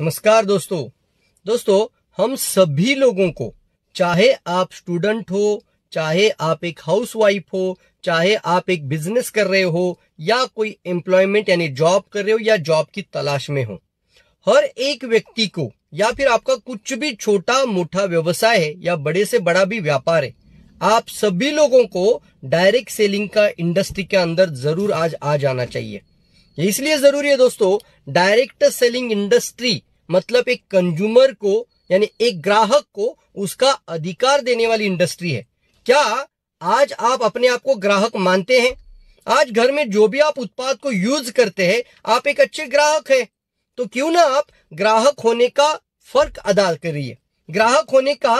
नमस्कार दोस्तों दोस्तों हम सभी लोगों को चाहे आप स्टूडेंट हो चाहे आप एक हाउसवाइफ हो चाहे आप एक बिजनेस कर रहे हो या कोई एम्प्लॉयमेंट यानी जॉब कर रहे हो या जॉब की तलाश में हो हर एक व्यक्ति को या फिर आपका कुछ भी छोटा मोटा व्यवसाय है या बड़े से बड़ा भी व्यापार है आप सभी लोगों को डायरेक्ट सेलिंग का इंडस्ट्री के अंदर जरूर आज आ जाना चाहिए इसलिए जरूरी है दोस्तों डायरेक्ट सेलिंग इंडस्ट्री मतलब एक कंज्यूमर को यानी एक ग्राहक को उसका अधिकार देने वाली इंडस्ट्री है क्या आज आप अपने आप को ग्राहक मानते हैं आज घर में जो भी आप उत्पाद को यूज करते हैं आप एक अच्छे ग्राहक हैं तो क्यों ना आप ग्राहक होने का फर्क अदा करिए ग्राहक होने का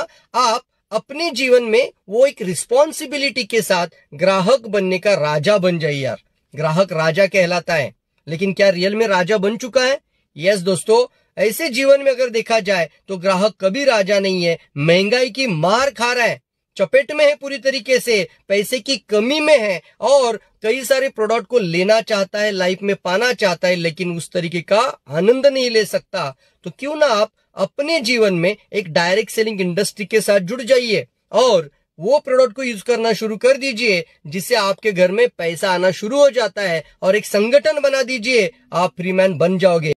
आप अपने जीवन में वो एक रिस्पॉन्सिबिलिटी के साथ ग्राहक बनने का राजा बन जाइए यार ग्राहक राजा कहलाता है लेकिन क्या रियल में राजा बन चुका है यस दोस्तों ऐसे जीवन में अगर देखा जाए तो ग्राहक कभी राजा नहीं है महंगाई की मार खा रहा है चपेट में है पूरी तरीके से पैसे की कमी में है और कई सारे प्रोडक्ट को लेना चाहता है लाइफ में पाना चाहता है लेकिन उस तरीके का आनंद नहीं ले सकता तो क्यों ना आप अपने जीवन में एक डायरेक्ट सेलिंग इंडस्ट्री के साथ जुड़ जाइए और वो प्रोडक्ट को यूज करना शुरू कर दीजिए जिससे आपके घर में पैसा आना शुरू हो जाता है और एक संगठन बना दीजिए आप फ्री मैन बन जाओगे